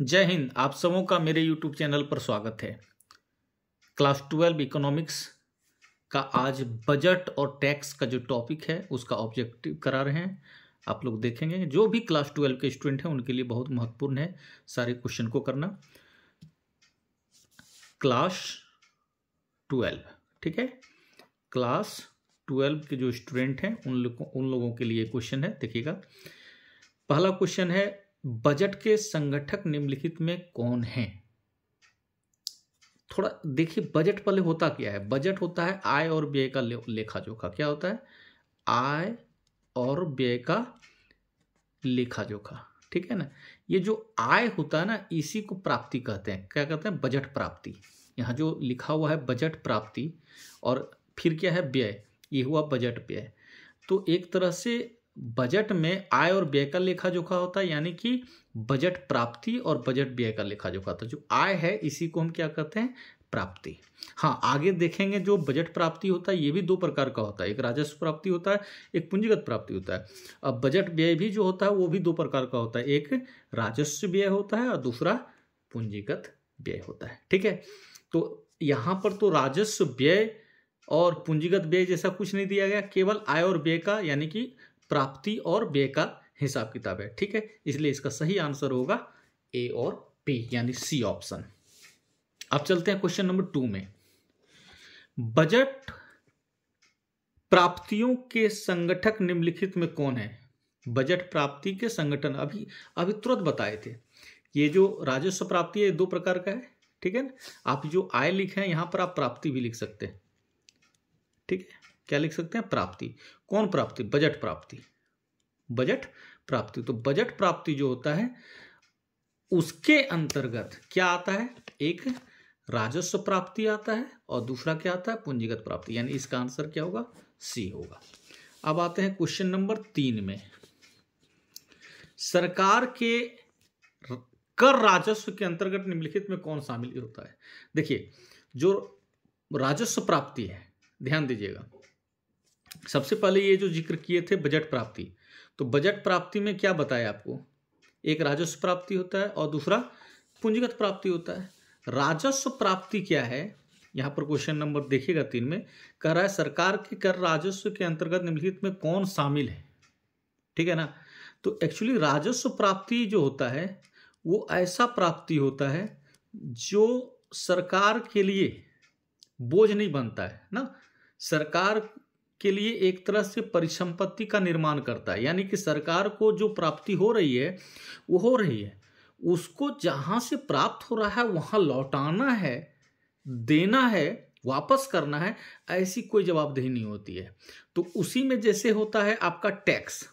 जय हिंद आप सबों का मेरे यूट्यूब चैनल पर स्वागत है क्लास ट्वेल्व इकोनॉमिक्स का आज बजट और टैक्स का जो टॉपिक है उसका ऑब्जेक्टिव करा रहे हैं आप लोग देखेंगे जो भी क्लास ट्वेल्व के स्टूडेंट हैं उनके लिए बहुत महत्वपूर्ण है सारे क्वेश्चन को करना क्लास ट्वेल्व ठीक है क्लास ट्वेल्व के जो स्टूडेंट हैं उन लोगों उन लोगों के लिए क्वेश्चन है देखिएगा पहला क्वेश्चन है बजट के संगठक निम्नलिखित में कौन है थोड़ा देखिए बजट पहले होता क्या है बजट होता है आय और व्यय का ले, लेखा जोखा क्या होता है आय और व्यय का लेखा जोखा ठीक है ना ये जो आय होता है ना इसी को प्राप्ति कहते हैं क्या कहते हैं बजट प्राप्ति यहाँ जो लिखा हुआ है बजट प्राप्ति और फिर क्या है व्यय ये हुआ बजट व्यय तो एक तरह से बजट में आय और व्यय का लेखा जोखा होता है यानी कि बजट प्राप्ति और बजट व्यय का लेखा जोखा होता है जो आय है इसी को हम क्या कहते हैं प्राप्ति हाँ आगे देखेंगे जो बजट प्राप्ति होता है ये भी दो प्रकार का होता है एक राजस्व प्राप्ति होता है एक पूंजीगत प्राप्ति होता है अब बजट व्यय भी जो होता है वो भी दो प्रकार का होता है एक राजस्व व्यय होता है और दूसरा पूंजीगत व्यय होता है ठीक है तो यहाँ पर तो राजस्व व्यय और पूंजीगत व्यय जैसा कुछ नहीं दिया गया केवल आय और व्यय का यानी कि प्राप्ति और व्यय का हिसाब किताब है ठीक है इसलिए इसका सही आंसर होगा ए और पी यानी सी ऑप्शन अब चलते हैं क्वेश्चन नंबर टू में बजट प्राप्तियों के संगठक निम्नलिखित में कौन है बजट प्राप्ति के संगठन अभी अभी तुरंत बताए थे ये जो राजस्व प्राप्ति है दो प्रकार का है ठीक है ना आप जो आय लिखे हैं यहां पर आप प्राप्ति भी लिख सकते हैं ठीक है क्या लिख सकते हैं प्राप्ति कौन प्राप्ति बजट प्राप्ति बजट प्राप्ति तो बजट प्राप्ति जो होता है उसके अंतर्गत क्या आता है एक राजस्व प्राप्ति आता है और दूसरा क्या आता है पूंजीगत प्राप्ति यानी इसका आंसर क्या होगा सी होगा अब आते हैं क्वेश्चन नंबर तीन में सरकार के कर राजस्व के अंतर्गत निम्नलिखित में कौन शामिल होता है देखिए जो राजस्व प्राप्ति है ध्यान दीजिएगा सबसे पहले ये जो जिक्र किए थे बजट प्राप्ति तो बजट प्राप्ति में क्या बताया आपको एक राजस्व प्राप्ति होता है और दूसरा पूंजीगत प्राप्ति होता है राजस्व प्राप्ति क्या है यहाँ पर क्वेश्चन नंबर देखिएगा तीन में कह रहा है सरकार के कर राजस्व के अंतर्गत निम्नलिखित में कौन शामिल है ठीक है ना तो एक्चुअली राजस्व प्राप्ति जो होता है वो ऐसा प्राप्ति होता है जो सरकार के लिए बोझ नहीं बनता है ना सरकार के लिए एक तरह से परिसंपत्ति का निर्माण करता है यानी कि सरकार को जो प्राप्ति हो रही है वो हो रही है उसको जहाँ से प्राप्त हो रहा है वहाँ लौटाना है देना है वापस करना है ऐसी कोई जवाबदेही नहीं होती है तो उसी में जैसे होता है आपका टैक्स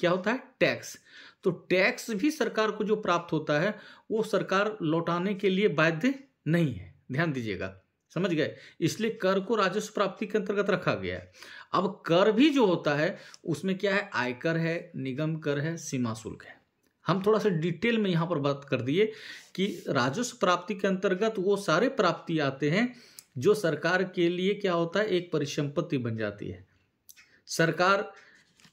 क्या होता है टैक्स तो टैक्स भी सरकार को जो प्राप्त होता है वो सरकार लौटाने के लिए बाध्य नहीं है ध्यान दीजिएगा समझ गए इसलिए कर को राजस्व प्राप्ति के अंतर्गत रखा गया है अब कर भी जो होता है उसमें क्या है आयकर है निगम कर है सीमा शुल्क है हम थोड़ा सा डिटेल में यहाँ पर बात कर दिए कि राजस्व प्राप्ति के अंतर्गत वो सारे प्राप्ति आते हैं जो सरकार के लिए क्या होता है एक परिसंपत्ति बन जाती है सरकार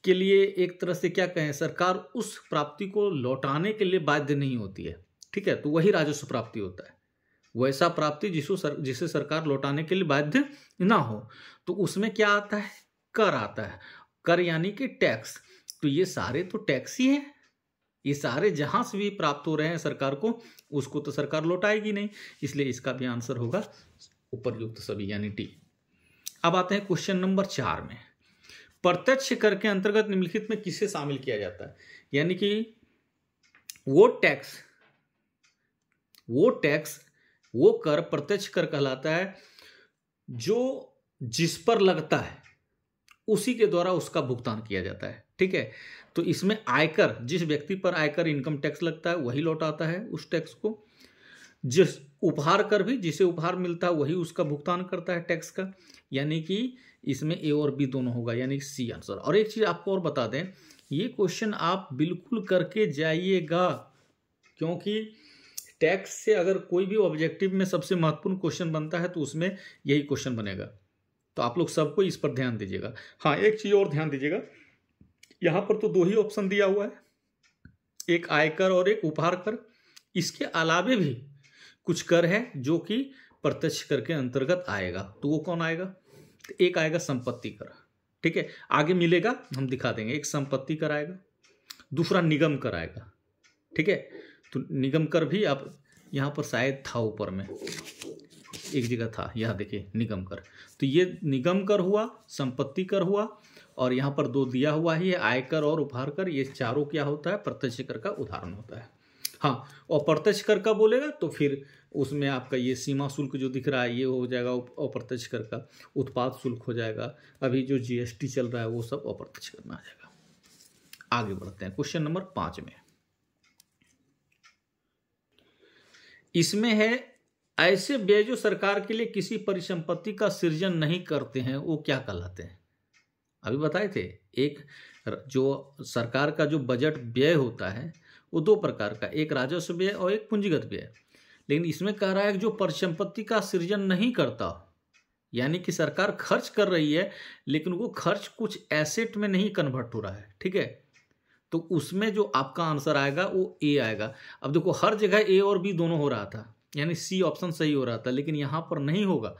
के लिए एक तरह से क्या कहें सरकार उस प्राप्ति को लौटाने के लिए बाध्य नहीं होती है ठीक है तो वही राजस्व प्राप्ति होता है वैसा प्राप्ति जिसको सर, जिसे सरकार लौटाने के लिए बाध्य ना हो तो उसमें क्या आता है कर आता है कर यानी कि टैक्स तो ये सारे तो टैक्स ही है ये सारे जहां से भी प्राप्त हो रहे हैं सरकार को उसको तो सरकार लौटाएगी नहीं इसलिए इसका भी आंसर होगा उपरयुक्त सभी यानी टी अब आते हैं क्वेश्चन नंबर चार में प्रत्यक्ष कर के अंतर्गत निम्नलिखित में किसे शामिल किया जाता है यानी कि वो टैक्स वो टैक्स वो कर प्रत्यक्ष कर कहलाता है जो जिस पर लगता है उसी के द्वारा उसका भुगतान किया जाता है ठीक है तो इसमें आयकर जिस व्यक्ति पर आयकर इनकम टैक्स लगता है वही लौटाता है उस टैक्स को जिस उपहार कर भी जिसे उपहार मिलता है वही उसका भुगतान करता है टैक्स का यानी कि इसमें ए और बी दोनों होगा यानी सी आंसर और एक चीज़ आपको और बता दें ये क्वेश्चन आप बिल्कुल करके जाइएगा क्योंकि टैक्स से अगर कोई भी ऑब्जेक्टिव में सबसे महत्वपूर्ण क्वेश्चन बनता है तो उसमें यही क्वेश्चन बनेगा तो आप लोग सबको इस पर ध्यान दीजिएगा हाँ एक चीज़ और ध्यान दीजिएगा यहाँ पर तो दो ही ऑप्शन दिया हुआ है एक आयकर और एक उपहार कर इसके अलावे भी कुछ कर है जो कि प्रत्यक्ष कर के अंतर्गत आएगा तो वो कौन आएगा तो एक आएगा संपत्ति कर ठीक है आगे मिलेगा हम दिखा देंगे एक संपत्ति कर आएगा दूसरा निगम कर आएगा ठीक है तो निगम कर भी आप यहाँ पर शायद था ऊपर में एक जगह था यह देखिए निगम कर तो ये निगम कर हुआ संपत्ति कर हुआ और यहाँ पर दो दिया हुआ ही है आयकर और उपहार कर ये चारों क्या होता है प्रत्यक्ष कर का उदाहरण होता है हाँ और प्रत्यक्ष कर का बोलेगा तो फिर उसमें आपका ये सीमा शुल्क जो दिख रहा है ये हो जाएगा अप्रत्यक्ष कर का उत्पाद शुल्क हो जाएगा अभी जो जीएसटी चल रहा है वो सब अप्रत्यक्ष कर में आ जाएगा आगे बढ़ते हैं क्वेश्चन नंबर पाँच में इसमें है ऐसे व्यय जो सरकार के लिए किसी परिसंपत्ति का सृजन नहीं करते हैं वो क्या कहलाते हैं अभी बताए थे एक जो सरकार का जो बजट व्यय होता है वो दो प्रकार का एक राजस्व व्यय और एक पूंजीगत व्यय लेकिन इसमें कह रहा है कि जो परिसंपत्ति का सृजन नहीं करता यानी कि सरकार खर्च कर रही है लेकिन वो खर्च कुछ एसेट में नहीं कन्वर्ट हो रहा है ठीक है तो उसमें जो आपका आंसर आएगा वो ए आएगा अब देखो हर जगह ए और बी दोनों हो रहा था यानी सी ऑप्शन सही हो रहा था लेकिन यहाँ पर नहीं होगा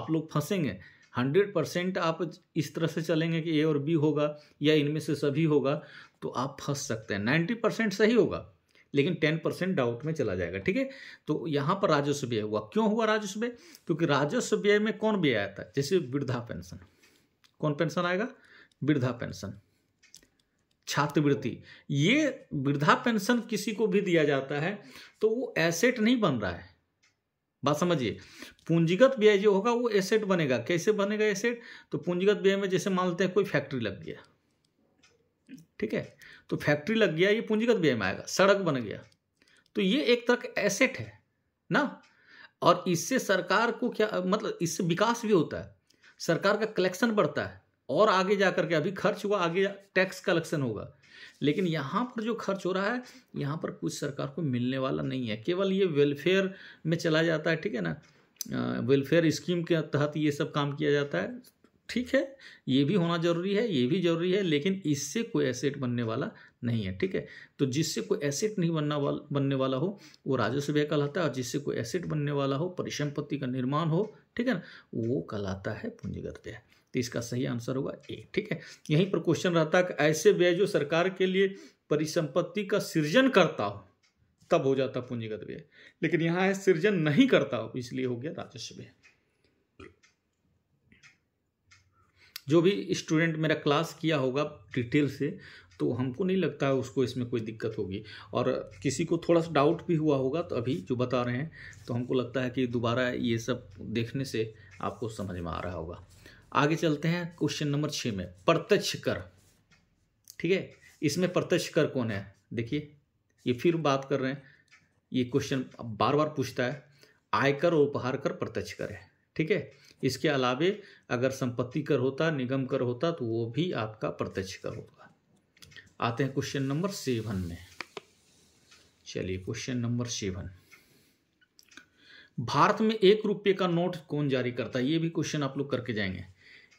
आप लोग फंसेंगे हंड्रेड परसेंट आप इस तरह से चलेंगे कि ए और बी होगा या इनमें से सभी होगा तो आप फंस सकते हैं नाइन्टी परसेंट सही होगा लेकिन टेन परसेंट डाउट में चला जाएगा ठीक है तो यहाँ पर राजस्व व्यय हुआ क्यों हुआ राजस्व व्यय क्योंकि राजस्व व्यय में कौन व्यय आया था जैसे वृद्धा पेंशन कौन पेंशन आएगा वृद्धा पेंशन छात्रवृत्ति ये वृद्धा पेंशन किसी को भी दिया जाता है तो वो एसेट नहीं बन रहा है बात समझिए पूंजीगत व्यय जो होगा वो एसेट बनेगा कैसे बनेगा एसेट तो पूंजीगत व्यय में जैसे मान लेते हैं कोई फैक्ट्री लग गया ठीक है तो फैक्ट्री लग गया ये पूंजीगत व्यय में आएगा सड़क बन गया तो ये एक तरह का एसेट है ना और इससे सरकार को क्या मतलब इससे विकास भी होता है सरकार का कलेक्शन बढ़ता है और आगे जा करके अभी खर्च हुआ आगे टैक्स कलेक्शन होगा लेकिन यहाँ पर जो खर्च हो रहा है यहाँ पर कुछ सरकार को मिलने वाला नहीं है केवल ये वेलफेयर में चला जाता है ठीक है ना वेलफेयर स्कीम के तहत ये सब काम किया जाता है ठीक है ये भी होना जरूरी है ये भी जरूरी है लेकिन इससे कोई एसेट बनने वाला नहीं है ठीक है तो जिससे कोई एसेट नहीं बनना वाला बनने वाला हो वो राजस्व व्यय कहलाता है और जिससे कोई एसेट बनने वाला हो परिसंपत्ति का निर्माण हो ठीक है ना वो कहलाता है पूंजीगत व्यय तो इसका सही आंसर होगा ए ठीक है यहीं पर क्वेश्चन रहता है कि ऐसे व्यय जो सरकार के लिए परिसंपत्ति का सृजन करता हो तब हो जाता पूंजीगत व्यय लेकिन यहाँ है सृजन नहीं करता हो इसलिए हो गया राजस्व व्यय जो भी स्टूडेंट मेरा क्लास किया होगा डिटेल से तो हमको नहीं लगता है उसको इसमें कोई दिक्कत होगी और किसी को थोड़ा सा डाउट भी हुआ होगा तो अभी जो बता रहे हैं तो हमको लगता है कि दोबारा ये सब देखने से आपको समझ में आ रहा होगा आगे चलते हैं क्वेश्चन नंबर छ में प्रत्यक्ष कर ठीक है इसमें प्रत्यक्ष कर कौन है देखिए ये फिर बात कर रहे हैं ये क्वेश्चन बार बार पूछता है आयकर और उपहार कर प्रत्यक्ष कर है ठीक है इसके अलावे अगर संपत्ति कर होता निगम कर होता तो वो भी आपका प्रत्यक्ष कर होगा आते हैं क्वेश्चन नंबर सेवन में चलिए क्वेश्चन नंबर सेवन भारत में एक रुपये का नोट कौन जारी करता है ये भी क्वेश्चन आप लोग करके जाएंगे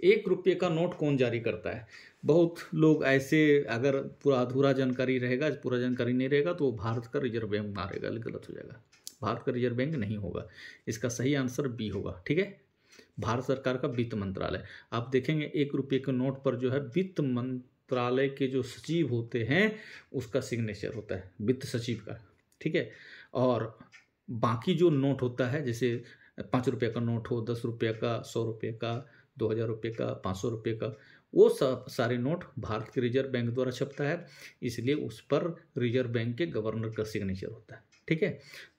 एक रुपये का नोट कौन जारी करता है बहुत लोग ऐसे अगर पूरा अधूरा जानकारी रहेगा पूरा जानकारी नहीं रहेगा तो वो भारत का रिजर्व बैंक मारेगा गलत हो जाएगा भारत का रिजर्व बैंक नहीं होगा इसका सही आंसर बी होगा ठीक है भारत सरकार का वित्त मंत्रालय आप देखेंगे एक रुपये के नोट पर जो है वित्त मंत्रालय के जो सचिव होते हैं उसका सिग्नेचर होता है वित्त सचिव का ठीक है और बाकी जो नोट होता है जैसे पाँच रुपये का नोट हो दस रुपये का सौ रुपये का दो हज़ार रुपये का पाँच सौ रुपये का वो सब सारे नोट भारत के रिजर्व बैंक द्वारा छपता है इसलिए उस पर रिजर्व बैंक के गवर्नर का सिग्नेचर होता है ठीक है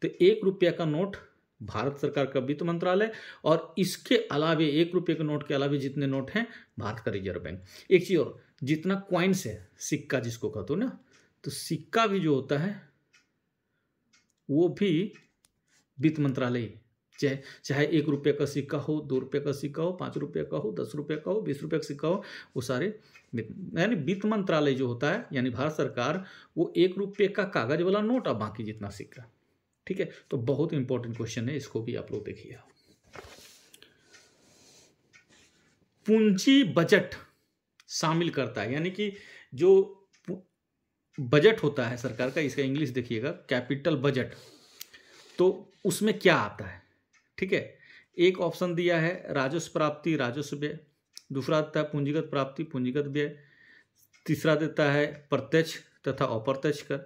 तो एक रुपया का नोट भारत सरकार का वित्त मंत्रालय और इसके अलावे एक रुपये के नोट के अलावे जितने नोट हैं भारत का रिजर्व बैंक एक चीज़ और जितना क्वाइंस है सिक्का जिसको कहते हो ना तो सिक्का भी जो होता है वो भी वित्त मंत्रालय चाहे चाहे एक रुपये का सिक्का हो दो रुपये का सिक्का हो पाँच रुपये का हो दस रुपये का हो बीस रुपये का सिक्का हो वो सारे यानी वित्त मंत्रालय जो होता है यानी भारत सरकार वो एक रुपये का कागज वाला नोट और बाकी जितना सिक्का ठीक है तो बहुत इंपॉर्टेंट क्वेश्चन है इसको भी आप लोग देखिए पूंजी बजट शामिल करता है यानी कि जो बजट होता है सरकार का इसका इंग्लिश देखिएगा कैपिटल बजट तो उसमें क्या आता है ठीक है एक ऑप्शन दिया है राजस्व प्राप्ति राजस्व व्यय दूसरा देता है पूंजीगत प्राप्ति पूंजीगत व्यय तीसरा देता है प्रत्यक्ष तथा अप्रत्यक्ष कर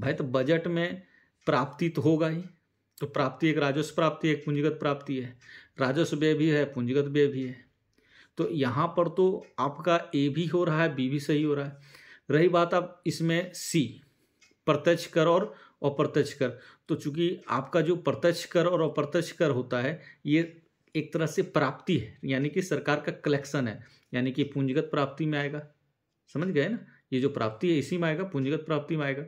भाई तो बजट में प्राप्ति तो होगा ही तो प्राप्ति एक राजस्व प्राप्ति एक पूंजीगत प्राप्ति है राजस्व व्यय भी है पूंजीगत व्यय भी है तो यहाँ पर तो आपका ए भी हो रहा है बी भी सही हो रहा है रही बात अब इसमें सी प्रत्यक्ष कर और अप्रत्यक्ष कर तो चूंकि आपका जो प्रत्यक्ष कर और अप्रत्यक्ष कर होता है ये एक तरह से प्राप्ति है यानी कि सरकार का कलेक्शन है यानी कि पूंजीगत प्राप्ति में आएगा समझ गए ना ये जो प्राप्ति है इसी में आएगा पूंजीगत प्राप्ति में आएगा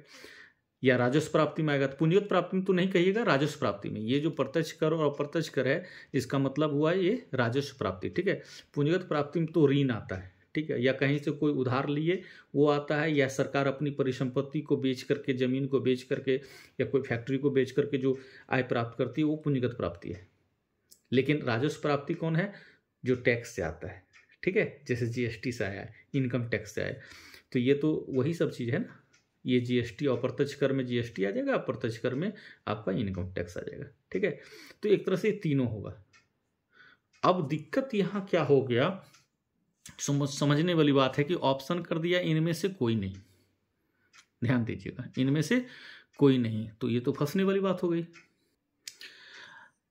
या राजस्व प्राप्ति में आएगा तो पूंजीगत प्राप्ति में तो नहीं कहिएगा राजस्व प्राप्ति में ये जो प्रत्यक्ष कर और अप्रत्यक्ष कर है इसका मतलब हुआ ये राजस्व प्राप्ति ठीक है पूंजीगत प्राप्ति में तो ऋण आता है ठीक है या कहीं से कोई उधार लिए वो आता है या सरकार अपनी परिसंपत्ति को बेच करके ज़मीन को बेच करके या कोई फैक्ट्री को बेच करके जो आय प्राप्त करती है वो पूंजीगत प्राप्ति है लेकिन राजस्व प्राप्ति कौन है जो टैक्स से आता है ठीक है जैसे जीएसटी से आया है इनकम टैक्स से आया तो ये तो वही सब चीज़ है ना ये जीएसटी अप्रत्यक्ष कर में जीएसटी आ जाएगा अप्रत्यक्ष कर में आपका इनकम टैक्स आ जाएगा ठीक है तो एक तरह से तीनों होगा अब दिक्कत यहाँ क्या हो गया समझने वाली बात है कि ऑप्शन कर दिया इनमें से कोई नहीं ध्यान दीजिएगा इनमें से कोई नहीं तो ये तो फंसने वाली बात हो गई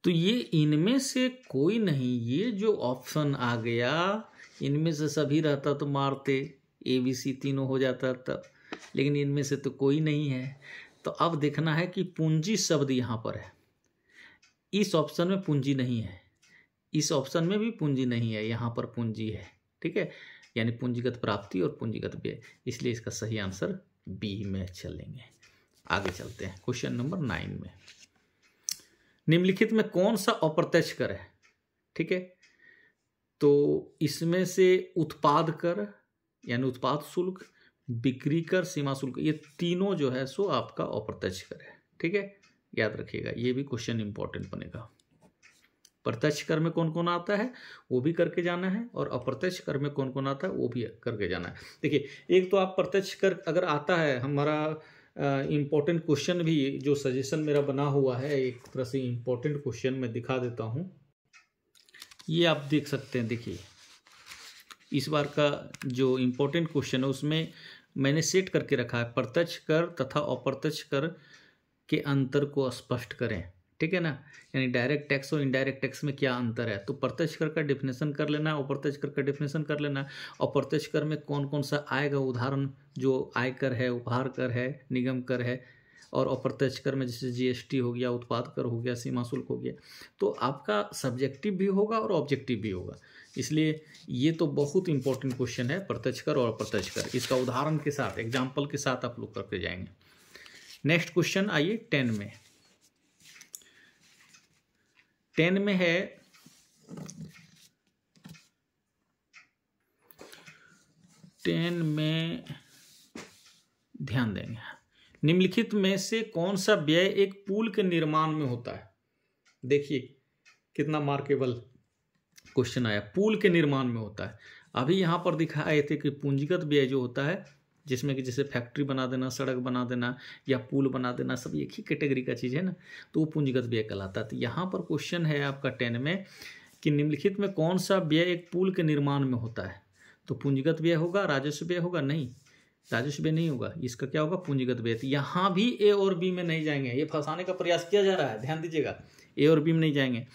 तो ये इनमें से कोई नहीं ये जो ऑप्शन आ गया इनमें से सभी रहता तो मारते ए बी सी तीनों हो जाता तब लेकिन इनमें से तो कोई नहीं है तो अब देखना है कि पूंजी शब्द यहाँ पर है इस ऑप्शन में पूंजी नहीं है इस ऑप्शन में भी पूंजी नहीं है यहाँ पर पूंजी है ठीक है यानी पूंजीगत प्राप्ति और पूंजीगत व्यय इसलिए इसका सही आंसर बी में चलेंगे आगे चलते हैं क्वेश्चन नंबर नाइन में निम्नलिखित में कौन सा अप्रत्यक्ष कर है ठीक है तो इसमें से उत्पाद कर यानी उत्पाद शुल्क बिक्री कर सीमा शुल्क ये तीनों जो है सो आपका अप्रत्यक्ष कर है ठीक है याद रखिएगा ये भी क्वेश्चन इंपॉर्टेंट बनेगा प्रत्यक्ष कर में कौन कौन आता है वो भी करके जाना है और अप्रत्यक्ष कर में कौन कौन आता है वो भी करके जाना है देखिए एक तो आप प्रत्यक्ष कर अगर आता है हमारा इम्पोर्टेंट क्वेश्चन भी जो सजेशन मेरा बना हुआ है एक तरह से इम्पोर्टेंट क्वेश्चन मैं दिखा देता हूँ ये आप देख सकते हैं देखिए इस बार का जो इम्पोर्टेंट क्वेश्चन है उसमें मैंने सेट करके रखा है प्रत्यक्ष कर तथा अप्रत्यक्ष कर के अंतर को स्पष्ट करें ठीक है ना यानी डायरेक्ट टैक्स और इनडायरेक्ट टैक्स में क्या अंतर है तो प्रत्यक्ष कर का डिफिनेशन कर लेना अप्रत्यक्ष कर का डिफिनेशन कर लेना और प्रत्यक्ष कर में कौन कौन सा आएगा उदाहरण जो आयकर है उपहार कर है निगम कर है और अप्रत्यक्ष कर में जैसे जीएसटी हो गया उत्पाद कर हो गया सीमा शुल्क हो गया तो आपका सब्जेक्टिव भी होगा और ऑब्जेक्टिव भी होगा इसलिए ये तो बहुत इंपॉर्टेंट क्वेश्चन है प्रत्यक्ष कर और अप्रत्यक्ष कर इसका उदाहरण के साथ एग्जाम्पल के साथ आप लोग करके जाएंगे नेक्स्ट क्वेश्चन आइए टेन में टेन में है टेन में ध्यान देंगे निम्नलिखित में से कौन सा व्यय एक पुल के निर्माण में होता है देखिए कितना मार्केबल क्वेश्चन आया पुल के निर्माण में होता है अभी यहां पर दिखाए थे कि पूंजीगत व्यय जो होता है जिसमें कि जैसे फैक्ट्री बना देना सड़क बना देना या पुल बना देना सब एक ही कैटेगरी का चीज़ है ना तो वो पूंजीगत व्यय कहलाता है तो यहाँ पर क्वेश्चन है आपका टेन में कि निम्नलिखित में कौन सा व्यय एक पुल के निर्माण में होता है तो पूंजीगत व्यय होगा राजस्व व्यय होगा नहीं राजस्व व्यय नहीं होगा इसका क्या होगा पूंजीगत व्यय तो यहाँ भी ए और बी में नहीं जाएंगे ये फंसाने का प्रयास किया जा रहा है ध्यान दीजिएगा ए और बी में नहीं जाएंगे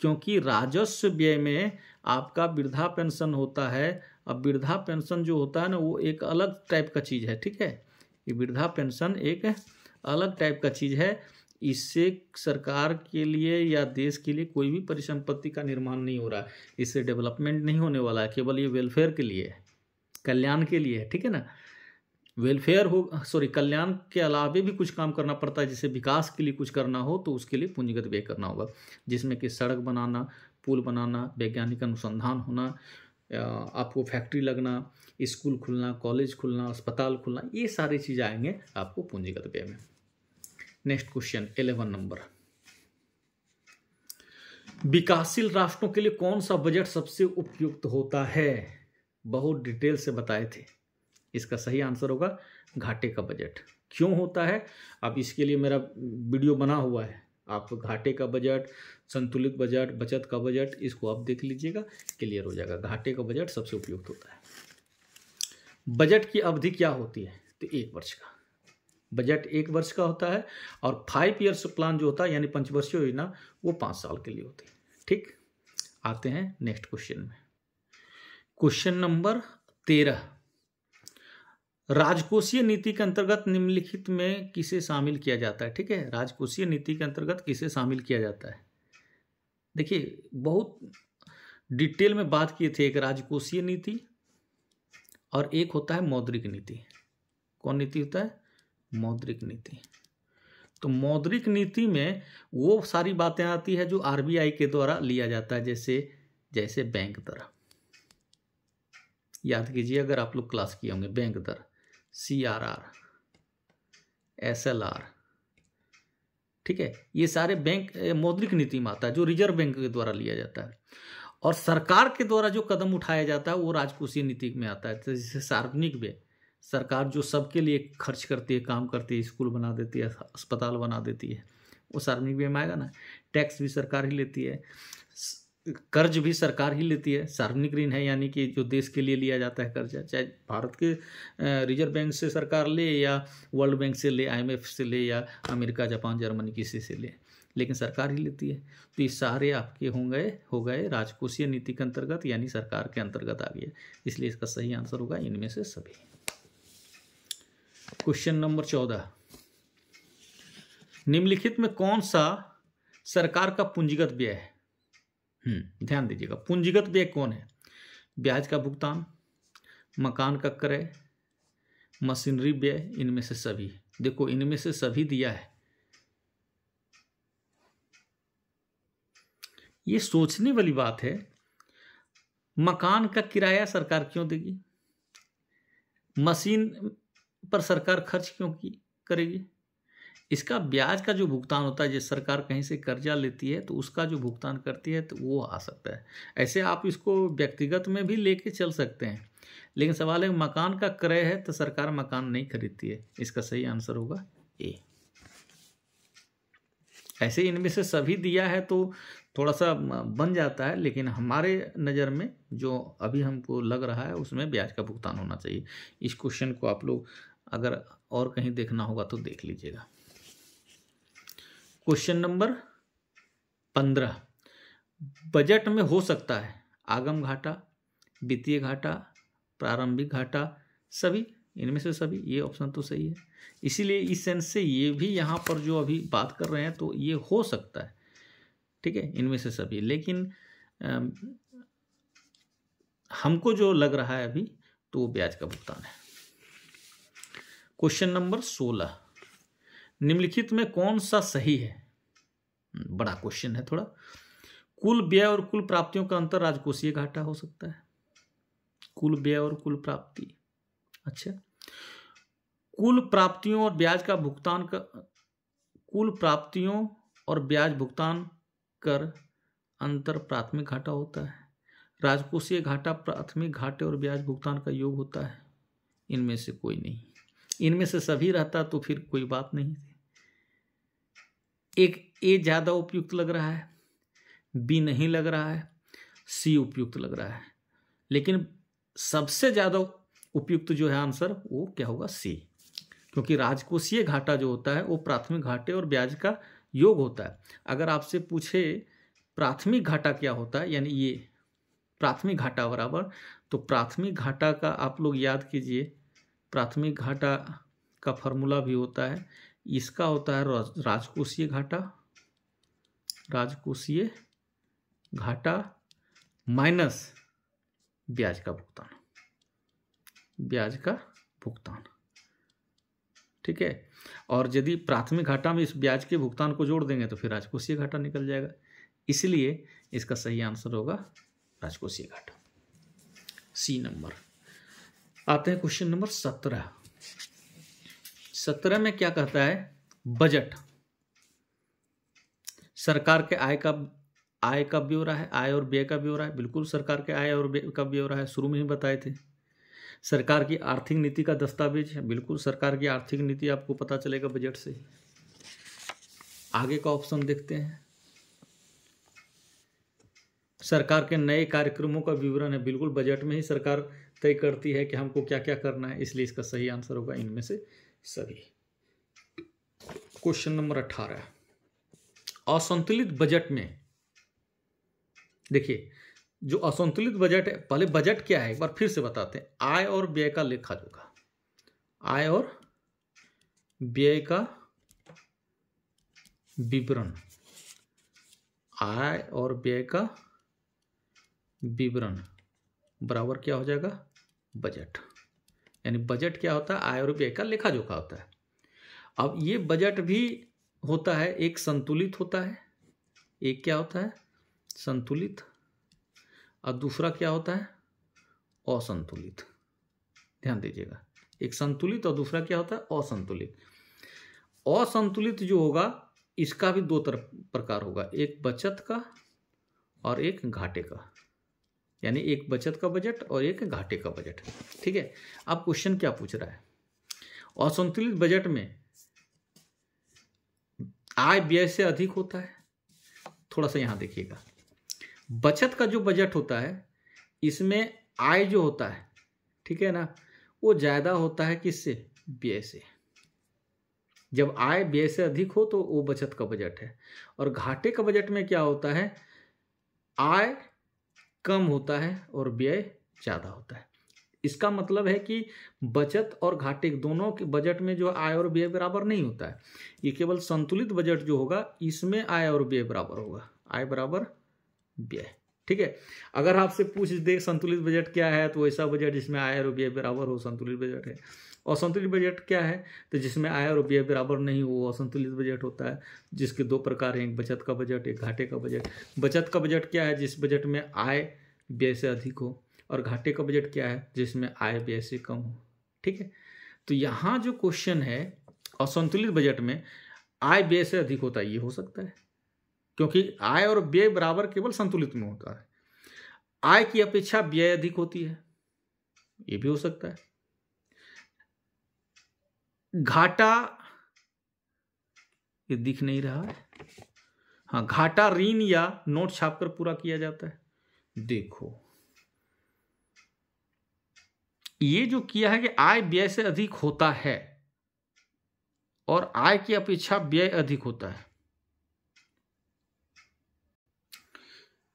क्योंकि राजस्व व्यय में आपका वृद्धा पेंशन होता है अब वृद्धा पेंशन जो होता है ना वो एक अलग टाइप का चीज़ है ठीक है ये वृद्धा पेंशन एक अलग टाइप का चीज़ है इससे सरकार के लिए या देश के लिए कोई भी परिसंपत्ति का निर्माण नहीं हो रहा है इससे डेवलपमेंट नहीं होने वाला है केवल ये वेलफेयर के लिए कल्याण के लिए ठीक है ना वेलफेयर हो सॉरी कल्याण के अलावा भी कुछ काम करना पड़ता है जैसे विकास के लिए कुछ करना हो तो उसके लिए पूंजीगत व्यय करना होगा जिसमें कि सड़क बनाना पुल बनाना वैज्ञानिक अनुसंधान होना आपको फैक्ट्री लगना स्कूल खुलना कॉलेज खुलना अस्पताल खुलना ये सारी चीज़ें आएंगे आपको पूंजीगत व्यय में नेक्स्ट क्वेश्चन एलेवन नंबर विकासशील राष्ट्रों के लिए कौन सा बजट सबसे उपयुक्त होता है बहुत डिटेल से बताए थे इसका सही आंसर होगा घाटे का बजट क्यों होता है अब इसके लिए मेरा वीडियो बना हुआ है आप घाटे का बजट संतुलित बजट बचत का बजट इसको आप देख लीजिएगा क्लियर हो जाएगा घाटे का बजट सबसे उपयुक्त होता है बजट की अवधि क्या होती है तो एक वर्ष का बजट एक वर्ष का होता है और फाइव ईयर्स प्लान जो होता है यानी पंचवर्षीय योजना वो पाँच साल के लिए होती है ठीक आते हैं नेक्स्ट क्वेश्चन में क्वेश्चन नंबर तेरह राजकोषीय नीति के अंतर्गत निम्नलिखित में किसे शामिल किया जाता है ठीक है राजकोषीय नीति के अंतर्गत किसे शामिल किया जाता है देखिए बहुत डिटेल में बात किए थे एक राजकोषीय नीति और एक होता है मौद्रिक नीति कौन नीति होता है मौद्रिक नीति तो मौद्रिक नीति में वो सारी बातें आती है जो आरबीआई के द्वारा लिया जाता है जैसे जैसे बैंक दर याद कीजिए अगर आप लोग क्लास किए होंगे बैंक दर C R R S L R ठीक है ये सारे बैंक मौद्रिक नीति में आता है जो रिजर्व बैंक के द्वारा लिया जाता है और सरकार के द्वारा जो कदम उठाया जाता है वो राजकोषीय नीति में आता है तो जैसे सार्वजनिक व्यय सरकार जो सबके लिए खर्च करती है काम करती है स्कूल बना देती है अस्पताल बना देती है वो सार्वजनिक व्यय में आएगा ना टैक्स भी सरकार ही लेती है कर्ज भी सरकार ही लेती है सार्वजनिक ऋण है यानी कि जो देश के लिए लिया जाता है कर्जा चाहे भारत के रिजर्व बैंक से सरकार ले या वर्ल्ड बैंक से ले आई से ले या अमेरिका जापान जर्मनी किसी से ले लेकिन सरकार ही लेती है तो ये सारे आपके हो गए हो गए राजकोषीय नीति के अंतर्गत यानी सरकार के अंतर्गत आ गया इसलिए इसका सही आंसर होगा इनमें से सभी क्वेश्चन नंबर चौदह निम्नलिखित में कौन सा सरकार का पूंजीगत व्यय है हम्म, ध्यान दीजिएगा पूंजीगत व्यय कौन है ब्याज का भुगतान मकान का क्रय मशीनरी व्यय इनमें से सभी देखो इनमें से सभी दिया है ये सोचने वाली बात है मकान का किराया सरकार क्यों देगी मशीन पर सरकार खर्च क्यों की करेगी इसका ब्याज का जो भुगतान होता है जैसे सरकार कहीं से कर्जा लेती है तो उसका जो भुगतान करती है तो वो आ सकता है ऐसे आप इसको व्यक्तिगत में भी लेके चल सकते हैं लेकिन सवाल है मकान का क्रय है तो सरकार मकान नहीं खरीदती है इसका सही आंसर होगा ए ऐसे इनमें से सभी दिया है तो थोड़ा सा बन जाता है लेकिन हमारे नज़र में जो अभी हमको लग रहा है उसमें ब्याज का भुगतान होना चाहिए इस क्वेश्चन को आप लोग अगर और कहीं देखना होगा तो देख लीजिएगा क्वेश्चन नंबर पंद्रह बजट में हो सकता है आगम घाटा वित्तीय घाटा प्रारंभिक घाटा सभी इनमें से सभी ये ऑप्शन तो सही है इसीलिए इस सेंस से ये भी यहाँ पर जो अभी बात कर रहे हैं तो ये हो सकता है ठीक है इनमें से सभी लेकिन आ, हमको जो लग रहा है अभी तो वो ब्याज का भुगतान है क्वेश्चन नंबर सोलह निम्नलिखित में कौन सा सही है बड़ा क्वेश्चन है थोड़ा कुल व्यय और कुल प्राप्तियों का अंतर राजकोषीय घाटा हो सकता है कुल व्यय और कुल प्राप्ति अच्छा कुल प्राप्तियों और ब्याज का भुगतान कर कुल प्राप्तियों और ब्याज भुगतान कर अंतर प्राथमिक घाटा होता है राजकोषीय घाटा प्राथमिक घाटे और ब्याज भुगतान का योग होता है इनमें से कोई नहीं इनमें से सभी रहता तो फिर कोई बात नहीं थी एक ए ज़्यादा उपयुक्त लग रहा है बी नहीं लग रहा है सी उपयुक्त लग रहा है लेकिन सबसे ज़्यादा उपयुक्त जो है आंसर वो क्या होगा सी क्योंकि राजकोषीय घाटा जो होता है वो प्राथमिक घाटे और ब्याज का योग होता है अगर आपसे पूछे प्राथमिक घाटा क्या होता है यानी ये प्राथमिक घाटा बराबर तो प्राथमिक घाटा का आप लोग याद कीजिए प्राथमिक घाटा का फॉर्मूला भी होता है इसका होता है राजकोषीय घाटा राजकोषीय घाटा माइनस ब्याज का भुगतान ब्याज का भुगतान ठीक है और यदि प्राथमिक घाटा में इस ब्याज के भुगतान को जोड़ देंगे तो फिर राजकोषीय घाटा निकल जाएगा इसलिए इसका सही आंसर होगा राजकोषीय घाटा सी नंबर आते हैं क्वेश्चन नंबर सत्रह सत्रह में क्या कहता है बजट सरकार के आय का आय का ब्यौरा है आय और व्यय का ब्यौरा है बिल्कुल सरकार के आय और व्यय का ब्यौरा है शुरू में ही बताए थे सरकार की आर्थिक नीति का दस्तावेज है बिल्कुल सरकार की आर्थिक नीति आपको पता चलेगा बजट से आगे का ऑप्शन देखते हैं सरकार के नए कार्यक्रमों का विवरण है बिल्कुल बजट में ही सरकार तय करती है कि हमको क्या क्या करना है इसलिए इसका सही आंसर होगा इनमें से सभी क्वेश्चन नंबर अठारह असंतुलित बजट में देखिए जो असंतुलित बजट है पहले बजट क्या है एक बार फिर से बताते हैं आय और व्यय का लेखा जोखा आय और व्यय का विवरण आय और व्यय का विवरण बराबर क्या हो जाएगा बजट यानी बजट क्या होता है आय और व्यय का लेखा जोखा होता है अब ये बजट भी होता है एक संतुलित होता है एक क्या होता है संतुलित और दूसरा क्या होता है असंतुलित ध्यान दीजिएगा एक संतुलित और दूसरा क्या होता है असंतुलित असंतुलित जो होगा इसका भी दो तरह प्रकार होगा एक बचत का और एक घाटे का यानी एक बचत का बजट और एक घाटे का बजट ठीक है अब क्वेश्चन क्या पूछ रहा है असंतुलित बजट में आय व्यय से अधिक होता है थोड़ा सा यहां देखिएगा बचत का जो बजट होता है इसमें आय जो होता है ठीक है ना वो ज़्यादा होता है किससे व्यय से जब आय व्यय से अधिक हो तो वो बचत का बजट है और घाटे का बजट में क्या होता है आय कम होता है और व्यय ज़्यादा होता है इसका मतलब है कि बचत और घाटे दोनों के बजट में जो आय और व्यय बराबर नहीं होता है ये केवल संतुलित बजट जो होगा इसमें आय और व्यय बराबर होगा आय बराबर व्यय ठीक है अगर आपसे पूछ दे संतुलित बजट क्या है तो ऐसा बजट जिसमें आय और व्यय बराबर हो संतुलित बजट है असंतुलित बजट क्या है तो जिसमें आय और व्यय बराबर नहीं हो असंतुलित बजट होता है जिसके दो प्रकार हैं एक बचत का बजट एक घाटे का बजट बचत का बजट क्या है जिस बजट में आय व्यय से अधिक हो और घाटे का बजट क्या है जिसमें आय व्यय से कम हो ठीक है तो यहाँ जो क्वेश्चन है असंतुलित बजट में आय व्यय से अधिक होता है ये हो सकता है क्योंकि आय और व्यय बराबर केवल संतुलित में होता है आय की अपेक्षा व्यय अधिक होती है ये भी हो सकता है घाटा ये दिख नहीं रहा है हाँ घाटा ऋण या नोट छापकर पूरा किया जाता है देखो ये जो किया है कि आय व्यय से अधिक होता है और आय की अपेक्षा व्यय अधिक होता है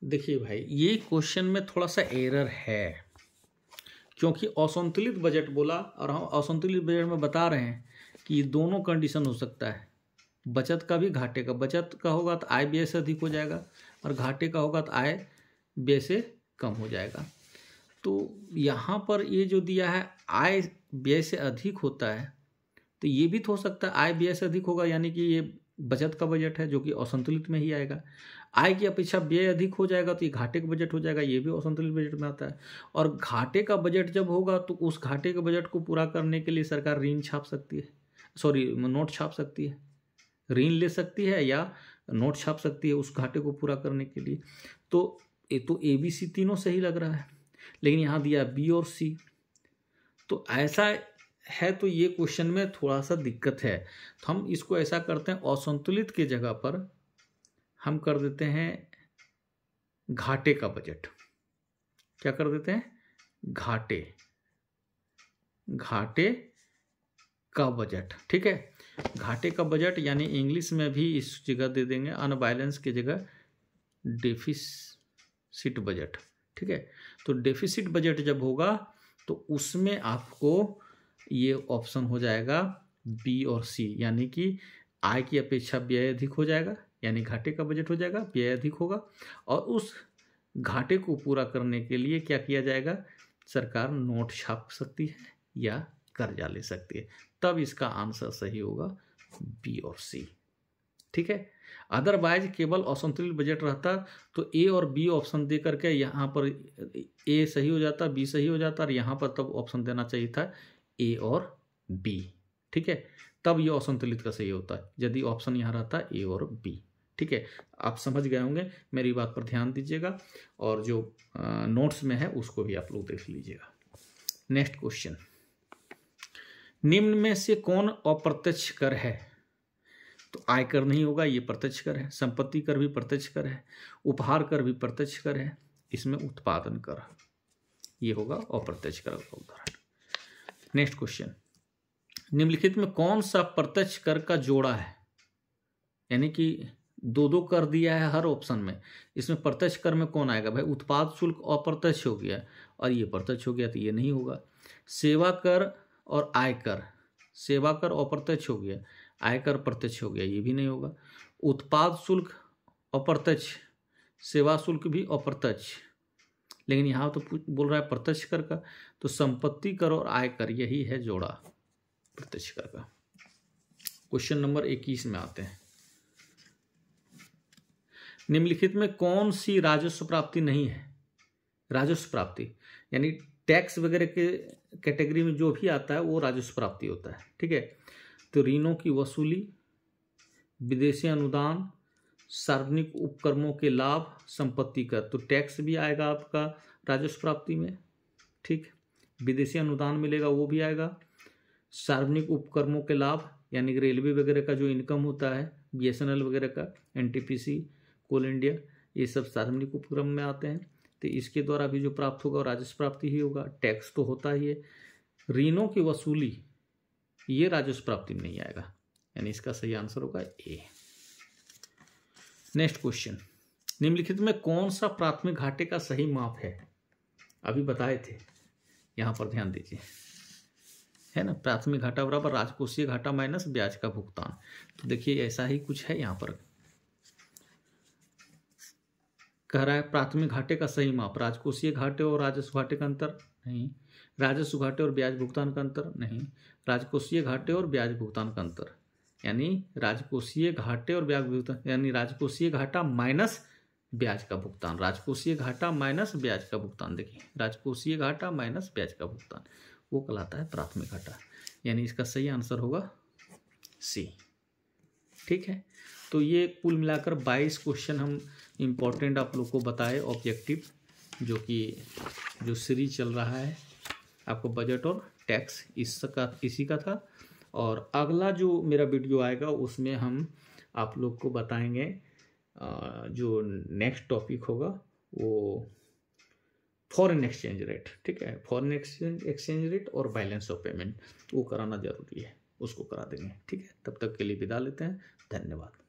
देखिए भाई ये क्वेश्चन में थोड़ा सा एरर है क्योंकि असंतुलित बजट बोला और हम असंतुलित बजट में बता रहे हैं कि दोनों कंडीशन हो सकता है बचत का भी घाटे का बचत का होगा तो आय व्यय से अधिक हो जाएगा और घाटे का होगा तो आय व्यय से कम हो जाएगा तो यहाँ पर ये जो दिया है आय व्यय से अधिक होता है तो ये भी तो हो सकता है आय व्यय से अधिक होगा यानी कि ये बचत का बजट है जो कि असंतुलित में ही आएगा आय की अपेक्षा व्यय अधिक हो जाएगा तो ये घाटे का बजट हो जाएगा ये भी असंतुलित बजट में आता है और घाटे का बजट जब होगा तो उस घाटे के बजट को पूरा करने के लिए सरकार ऋण छाप सकती है सॉरी नोट छाप सकती है ऋण ले सकती है या नोट छाप सकती है उस घाटे को पूरा करने के लिए तो ये तो ए बी सी तीनों सही लग रहा है लेकिन यहाँ दिया बी और सी तो ऐसा है तो ये क्वेश्चन में थोड़ा सा दिक्कत है तो हम इसको ऐसा करते हैं असंतुलित के जगह पर हम कर देते हैं घाटे का बजट क्या कर देते हैं घाटे घाटे का बजट ठीक है घाटे का बजट यानी इंग्लिश में भी इस जगह दे देंगे अनबैलेंस की जगह डेफिसिट बजट ठीक है तो डेफिसिट बजट जब होगा तो उसमें आपको ये ऑप्शन हो जाएगा बी और सी यानी कि आय की अपेक्षा व्यय अधिक हो जाएगा यानी घाटे का बजट हो जाएगा व्यय अधिक होगा और उस घाटे को पूरा करने के लिए क्या किया जाएगा सरकार नोट छाप सकती है या कर्जा ले सकती है तब इसका आंसर सही होगा बी और सी ठीक है अदरवाइज केवल असंतुलित बजट रहता तो ए और बी ऑप्शन दे करके यहाँ पर ए सही हो जाता बी सही हो जाता और यहाँ पर तब ऑप्शन देना चाहिए था ए और बी ठीक है तब ये असंतुलित का सही होता है यदि ऑप्शन यहाँ रहता ए और बी ठीक है आप समझ गए होंगे मेरी बात पर ध्यान दीजिएगा और जो नोट्स में है उसको भी आप लोग देख लीजिएगा नेक्स्ट क्वेश्चन निम्न में से कौन अप्रत्यक्ष कर है तो आयकर नहीं होगा ये प्रत्यक्ष कर है संपत्ति कर भी प्रत्यक्ष कर है उपहार कर भी प्रत्यक्ष कर है इसमें उत्पादन कर ये होगा अप्रत्यक्ष कर का उदाहरण नेक्स्ट क्वेश्चन निम्नलिखित में कौन सा प्रत्यक्ष कर का जोड़ा है यानी कि दो दो कर दिया है हर ऑप्शन में इसमें प्रत्यक्ष कर में कौन आएगा भाई उत्पाद शुल्क अप्रत्यक्ष हो गया और ये प्रत्यक्ष हो गया तो ये नहीं होगा सेवा कर और आयकर सेवा कर अप्रत्यक्ष हो गया आयकर प्रत्यक्ष हो गया ये भी नहीं होगा उत्पाद शुल्क अप्रत्यक्ष सेवा शुल्क भी अप्रत्यक्ष लेकिन यहाँ तो बोल रहा है प्रत्यक्ष कर का तो संपत्ति कर और आयकर यही है जोड़ा प्रत्यक्ष कर का क्वेश्चन नंबर इक्कीस में आते हैं निम्नलिखित में कौन सी राजस्व प्राप्ति नहीं है राजस्व प्राप्ति यानी टैक्स वगैरह के कैटेगरी में जो भी आता है वो राजस्व प्राप्ति होता है ठीक है तो ऋणों की वसूली विदेशी अनुदान सार्वजनिक उपक्रमों के लाभ संपत्ति कर तो टैक्स भी आएगा आपका राजस्व प्राप्ति में ठीक विदेशी अनुदान मिलेगा वो भी आएगा सार्वजनिक उपक्रमों के लाभ यानी रेलवे वगैरह का जो इनकम होता है बी वगैरह का एन कोल इंडिया ये सब सार्वजनिक उपक्रम में आते हैं तो इसके द्वारा भी जो प्राप्त होगा राजस्व प्राप्ति ही होगा टैक्स तो होता ही है ऋणों की वसूली ये राजस्व प्राप्ति में नहीं आएगा यानी इसका सही आंसर होगा ए नेक्स्ट क्वेश्चन निम्नलिखित में कौन सा प्राथमिक घाटे का सही माप है अभी बताए थे यहां पर ध्यान दीजिए है ना प्राथमिक घाटा बराबर राजकोषीय घाटा माइनस ब्याज का भुगतान तो देखिए ऐसा ही कुछ है यहाँ पर कह रहा है प्राथमिक घाटे का सही माप राजकोषीय घाटे और राजस्व घाटे का अंतर नहीं राजस्व घाटे और ब्याज भुगतान का अंतर नहीं राजकोषीय घाटे और ब्याज भुगतान का अंतर यानी राजकोषीय घाटे और ब्याज भुगतान यानी राजकोषीय घाटा माइनस ब्याज का भुगतान राजकोषीय घाटा माइनस ब्याज का भुगतान देखिए राजकोषीय घाटा माइनस ब्याज का भुगतान वो कहलाता है प्राथमिक घाटा यानी इसका सही आंसर होगा सी ठीक है तो ये कुल मिलाकर 22 क्वेश्चन हम इम्पॉर्टेंट आप लोग को बताए ऑब्जेक्टिव जो कि जो सीरीज चल रहा है आपको बजट और टैक्स इसका इसी का था और अगला जो मेरा वीडियो आएगा उसमें हम आप लोग को बताएंगे जो नेक्स्ट टॉपिक होगा वो फॉरेन एक्सचेंज रेट ठीक है फॉरेन एक्सचेंज एक्सचेंज रेट और बैलेंस ऑफ पेमेंट वो कराना ज़रूरी है उसको करा देंगे ठीक है तब तक के लिए विदा लेते हैं धन्यवाद